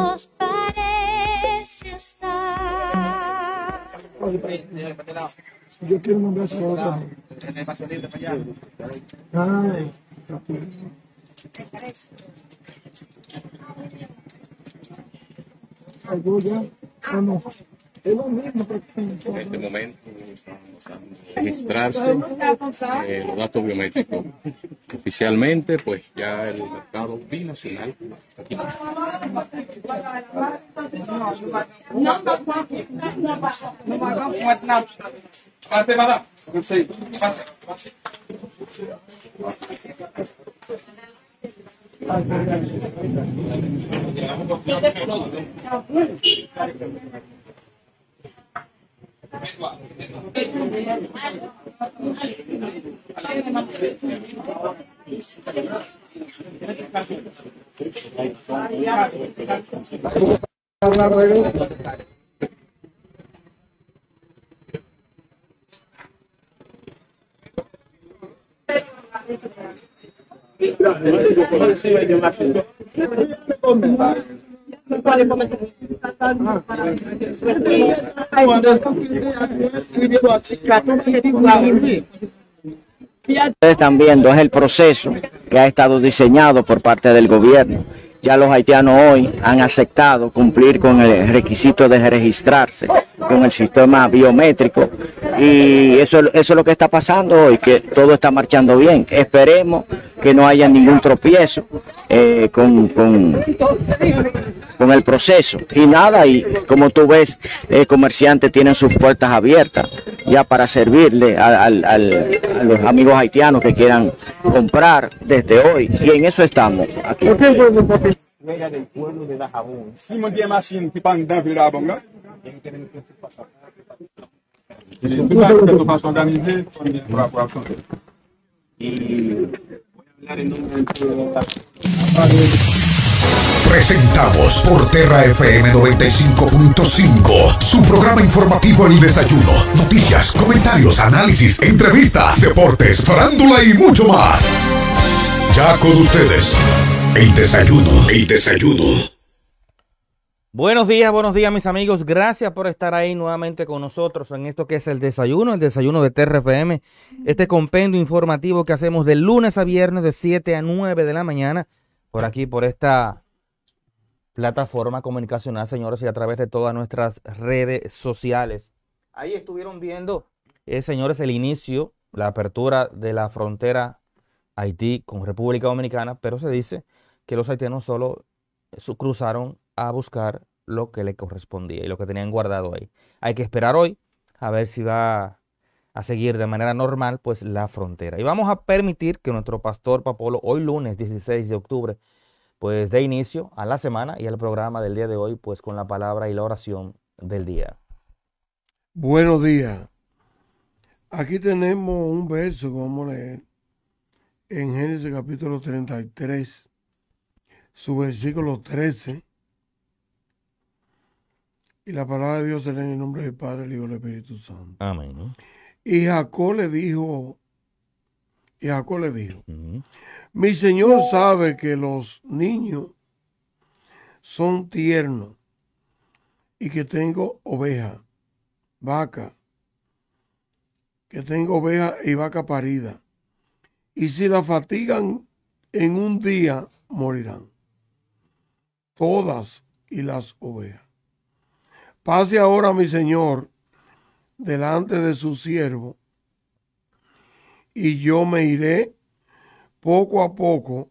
nos parece estar. Yo quiero mandar su otra. Ay, Algo ya. Ah, no. Es lo mismo En este momento a registrarse eh, los datos biométricos oficialmente, pues ya el mercado binacional aquí. Pase, Gracias. Ustedes están viendo, es el proceso que ha estado diseñado por parte del gobierno. Ya los haitianos hoy han aceptado cumplir con el requisito de registrarse con el sistema biométrico. Y eso, eso es lo que está pasando hoy, que todo está marchando bien. Esperemos que no haya ningún tropiezo eh, con, con, el proceso. Y nada, y como tú ves, eh, comerciantes tienen sus puertas abiertas ya para servirle a, los amigos haitianos que quieran comprar desde hoy. Y en eso estamos. Aquí. Pues, pues, pues, Presentamos por Terra FM 95.5 su programa informativo El Desayuno. Noticias, comentarios, análisis, entrevistas, deportes, farándula y mucho más. Ya con ustedes, El Desayuno, El Desayuno. Buenos días, buenos días mis amigos. Gracias por estar ahí nuevamente con nosotros en esto que es el desayuno, el desayuno de TRFM, este compendio informativo que hacemos de lunes a viernes de 7 a 9 de la mañana, por aquí, por esta plataforma comunicacional, señores, y a través de todas nuestras redes sociales. Ahí estuvieron viendo, eh, señores, el inicio, la apertura de la frontera Haití con República Dominicana, pero se dice que los haitianos solo eh, cruzaron a buscar lo que le correspondía y lo que tenían guardado ahí. Hay que esperar hoy a ver si va a seguir de manera normal pues la frontera. Y vamos a permitir que nuestro pastor Papolo hoy lunes 16 de octubre pues dé inicio a la semana y al programa del día de hoy pues con la palabra y la oración del día. Buenos días. Aquí tenemos un verso que vamos a leer en Génesis capítulo 33, su versículo 13 y la palabra de Dios será en el nombre del Padre, el Hijo y del Espíritu Santo. Amén. Y Jacob le dijo, y Jacob le dijo, mi Señor sabe que los niños son tiernos y que tengo oveja, vaca, que tengo oveja y vaca parida. Y si la fatigan en un día, morirán. Todas y las ovejas. Pase ahora mi señor delante de su siervo, y yo me iré poco a poco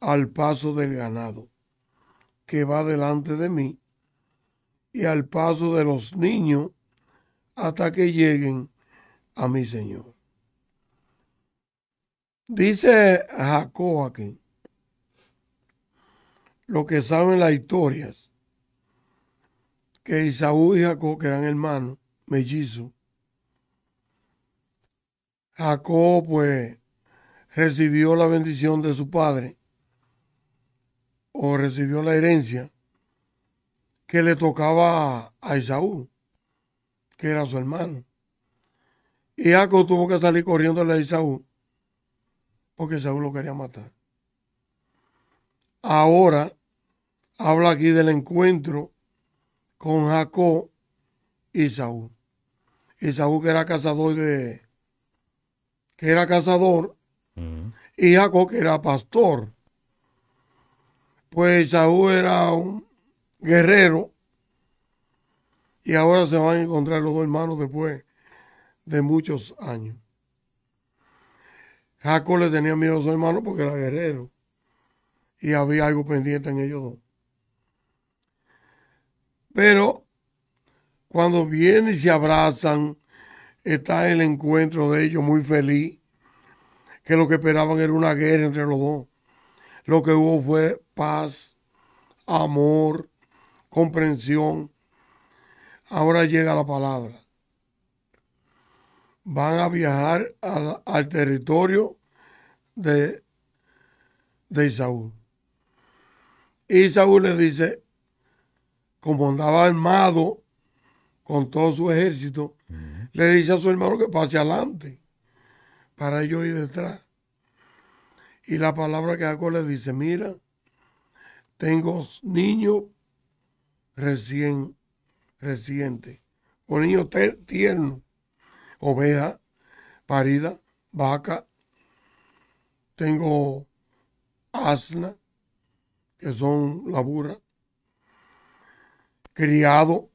al paso del ganado que va delante de mí y al paso de los niños hasta que lleguen a mi Señor. Dice Jacob aquí, lo que saben las historias, que Isaú y Jacob, que eran hermanos, mellizos, Jacob pues recibió la bendición de su padre o recibió la herencia que le tocaba a Isaú, que era su hermano. Y Jacob tuvo que salir corriendo a Isaú porque Isaú lo quería matar. Ahora habla aquí del encuentro con Jacob y Saúl. Saúl que era cazador de que era cazador y Jacob que era pastor. Pues Saúl era un guerrero y ahora se van a encontrar los dos hermanos después de muchos años. Jacob le tenía miedo a su hermano porque era guerrero y había algo pendiente en ellos dos. Pero cuando vienen y se abrazan, está el encuentro de ellos muy feliz, que lo que esperaban era una guerra entre los dos. Lo que hubo fue paz, amor, comprensión. Ahora llega la palabra. Van a viajar al, territorio de, de Isaú. Isaú le dice, como andaba armado con todo su ejército, le dice a su hermano que pase adelante para ellos ir detrás. Y la palabra que hago le dice, mira, tengo niños recién, recientes, o niños tiernos, oveja, parida, vaca, tengo asna, que son laburas, criado,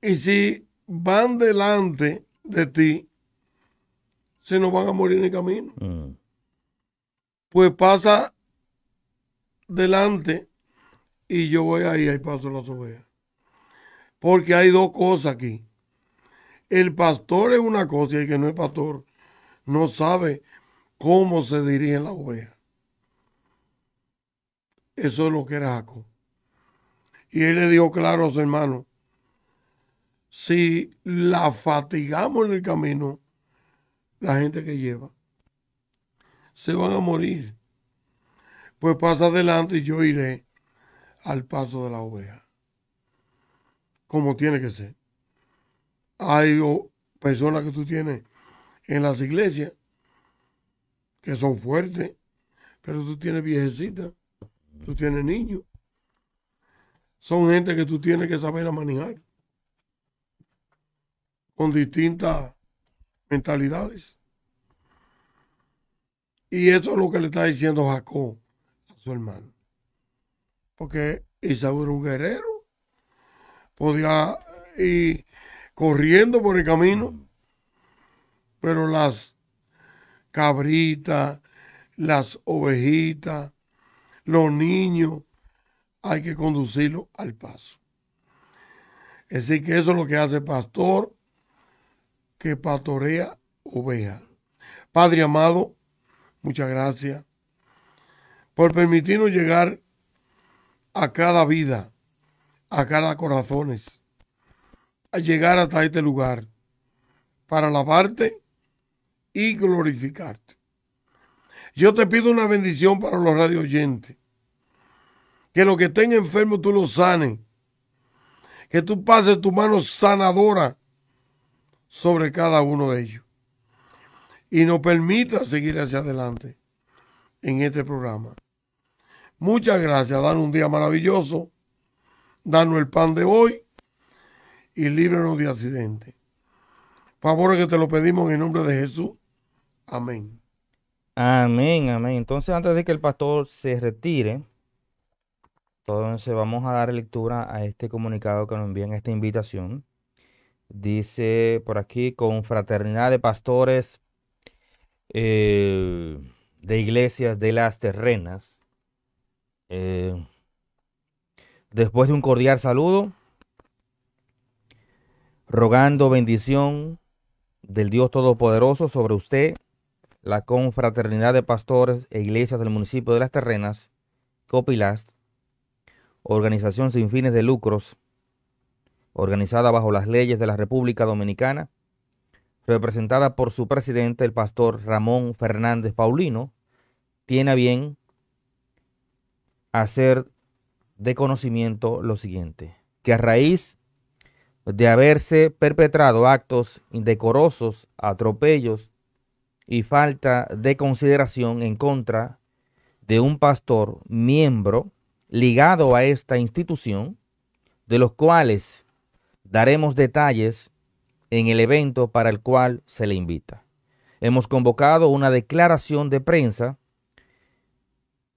y si van delante de ti, se nos van a morir en el camino. Mm. Pues pasa delante y yo voy ahí, y paso las ovejas. Porque hay dos cosas aquí. El pastor es una cosa y el que no es pastor no sabe cómo se dirigen las ovejas. Eso es lo que era Jacob. Y él le dijo claro a su hermano, si la fatigamos en el camino, la gente que lleva, se van a morir. Pues pasa adelante y yo iré al paso de la oveja. Como tiene que ser. Hay personas que tú tienes en las iglesias que son fuertes, pero tú tienes viejecita, tú tienes niños, son gente que tú tienes que saber manejar con distintas mentalidades. Y eso es lo que le está diciendo Jacob a su hermano. Porque Isaú era un guerrero, podía ir corriendo por el camino, pero las cabritas, las ovejitas, los niños, hay que conducirlo al paso. Es decir, que eso es lo que hace el pastor que pastorea vea. Padre amado, muchas gracias por permitirnos llegar a cada vida, a cada corazones, a llegar hasta este lugar para alabarte y glorificarte. Yo te pido una bendición para los radio oyentes que los que estén enfermos tú los sanes, que tú pases tu mano sanadora sobre cada uno de ellos y nos permita seguir hacia adelante en este programa. Muchas gracias, dan un día maravilloso, danos el pan de hoy y líbranos de accidente. Favor que te lo pedimos en el nombre de Jesús. Amén. Amén, amén. Entonces, antes de que el pastor se retire, entonces vamos a dar lectura a este comunicado que nos envían esta invitación. Dice por aquí, confraternidad de pastores eh, de iglesias de las terrenas. Eh, después de un cordial saludo, rogando bendición del Dios Todopoderoso sobre usted, la confraternidad de pastores e iglesias del municipio de las terrenas, Copilast organización sin fines de lucros, organizada bajo las leyes de la República Dominicana, representada por su presidente, el pastor Ramón Fernández Paulino, tiene bien hacer de conocimiento lo siguiente, que a raíz de haberse perpetrado actos indecorosos, atropellos y falta de consideración en contra de un pastor miembro ligado a esta institución, de los cuales daremos detalles en el evento para el cual se le invita. Hemos convocado una declaración de prensa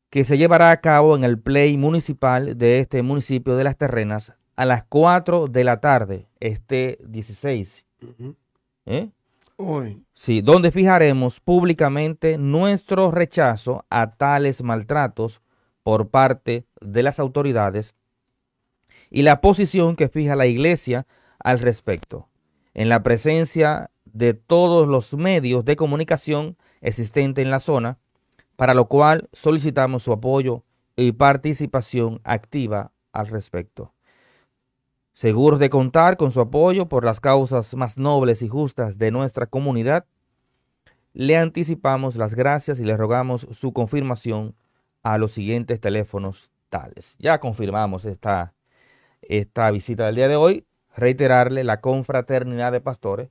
que se llevará a cabo en el Play Municipal de este municipio de Las Terrenas a las 4 de la tarde, este 16. ¿Eh? Sí, donde fijaremos públicamente nuestro rechazo a tales maltratos por parte de las autoridades y la posición que fija la Iglesia al respecto, en la presencia de todos los medios de comunicación existentes en la zona, para lo cual solicitamos su apoyo y participación activa al respecto. Seguros de contar con su apoyo por las causas más nobles y justas de nuestra comunidad, le anticipamos las gracias y le rogamos su confirmación a los siguientes teléfonos tales. Ya confirmamos esta, esta visita del día de hoy. Reiterarle, la confraternidad de pastores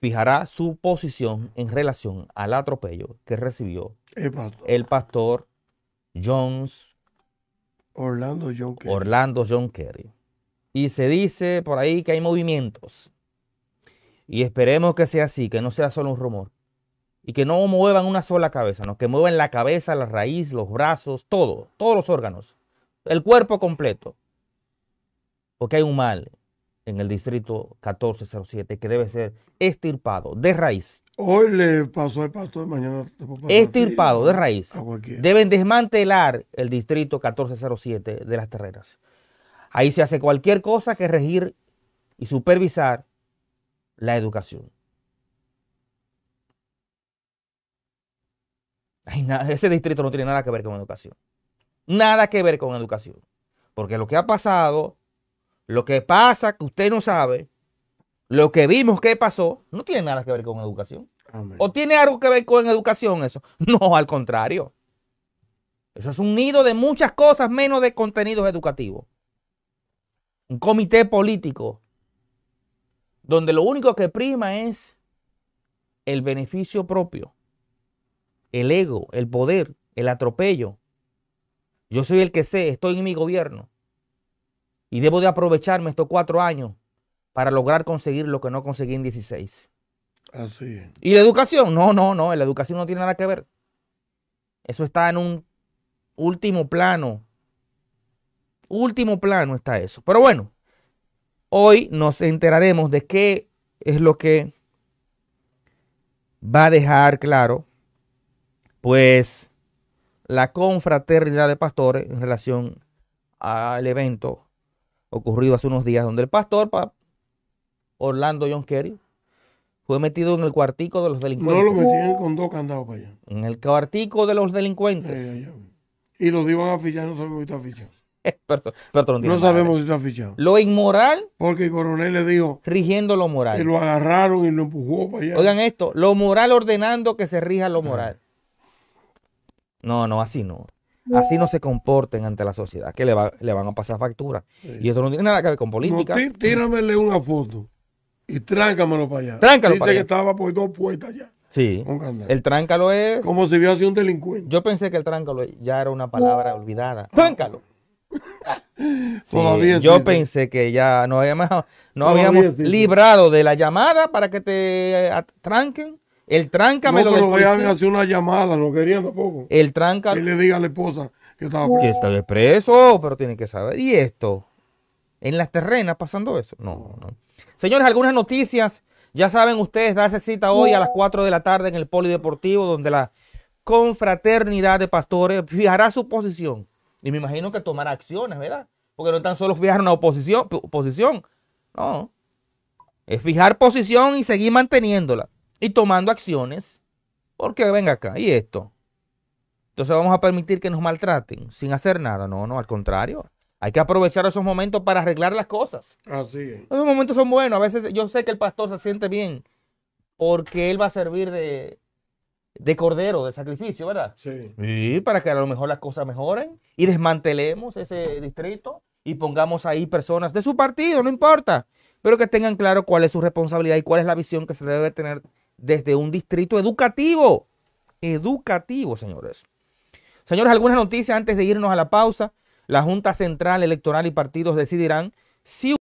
fijará su posición en relación al atropello que recibió el pastor, Jones. Orlando Orlando John Kerry. Y se dice por ahí que hay movimientos. Y esperemos que sea así, que no sea solo un rumor y que no muevan una sola cabeza, no, que muevan la cabeza, la raíz, los brazos, todo, todos los órganos, el cuerpo completo. Porque hay un mal en el distrito 1407 que debe ser estirpado de raíz. Hoy le pasó al pastor, mañana te Estirpado de raíz. Deben desmantelar el distrito 1407 de las terreras. Ahí se hace cualquier cosa que regir y supervisar la educación. ese distrito no tiene nada que ver con educación. Nada que ver con educación. Porque lo que ha pasado, lo que pasa que usted no sabe, lo que vimos que pasó, no tiene nada que ver con educación. ¿O tiene algo que ver con educación eso? No, al contrario. Eso es un nido de muchas cosas menos de contenidos educativos. Un comité político donde lo único que prima es el beneficio propio el ego, el poder, el atropello. Yo soy el que sé, estoy en mi gobierno. Y debo de aprovecharme estos cuatro años para lograr conseguir lo que no conseguí en 16. Así es. ¿Y la educación? No, no, no, la educación no tiene nada que ver. Eso está en un último plano. Último plano está eso. Pero bueno, hoy nos enteraremos de qué es lo que va a dejar claro pues la confraternidad de pastores en relación al evento ocurrido hace unos días, donde el pastor Orlando John Kerry fue metido en el cuartico de los delincuentes. No lo metieron con dos candados para allá. En el cuartico de los delincuentes. Eh, y los iban a fichar, no sabemos si está fichado. no, sabemos si está fichado. Lo inmoral. Porque el coronel le dijo. Rigiendo lo moral. Y lo agarraron y lo empujó para allá. Oigan esto: lo moral ordenando que se rija lo moral. No, no, así no. Así no se comporten ante la sociedad, que le, van a pasar factura. Y eso no tiene nada que ver con política. tíramele una foto y tráncamelo para allá. Tráncalo Dice que estaba por dos puertas ya. Sí. El tráncalo es. Como si hubiera sido un delincuente. Yo pensé que el tráncalo ya era una palabra olvidada. Ah. Tráncalo. yo pensé que ya no habíamos, nos habíamos librado de la llamada para que te tranquen el tranca me lo pero una llamada, no quería tampoco. El tranca. Y le diga a la esposa que estaba preso. Que estaba preso, pero tiene que saber. ¿Y esto? ¿En las terrenas pasando eso? No, no. Señores, algunas noticias. Ya saben ustedes, esa cita hoy a las 4 de la tarde en el Polideportivo, donde la confraternidad de pastores fijará su posición. Y me imagino que tomará acciones, ¿verdad? Porque no tan solo fijar una oposición, posición, no. Es fijar posición y seguir manteniéndola y tomando acciones, porque venga acá, ¿y esto? Entonces vamos a permitir que nos maltraten sin hacer nada. No, no, al contrario. Hay que aprovechar esos momentos para arreglar las cosas. Así es. Esos momentos son buenos. A veces yo sé que el pastor se siente bien porque él va a servir de, de cordero, de sacrificio, ¿verdad? Sí. Y para que a lo mejor las cosas mejoren y desmantelemos ese distrito y pongamos ahí personas de su partido, no importa, pero que tengan claro cuál es su responsabilidad y cuál es la visión que se debe tener desde un distrito educativo. Educativo, señores. Señores, algunas noticias antes de irnos a la pausa. La Junta Central Electoral y partidos decidirán si...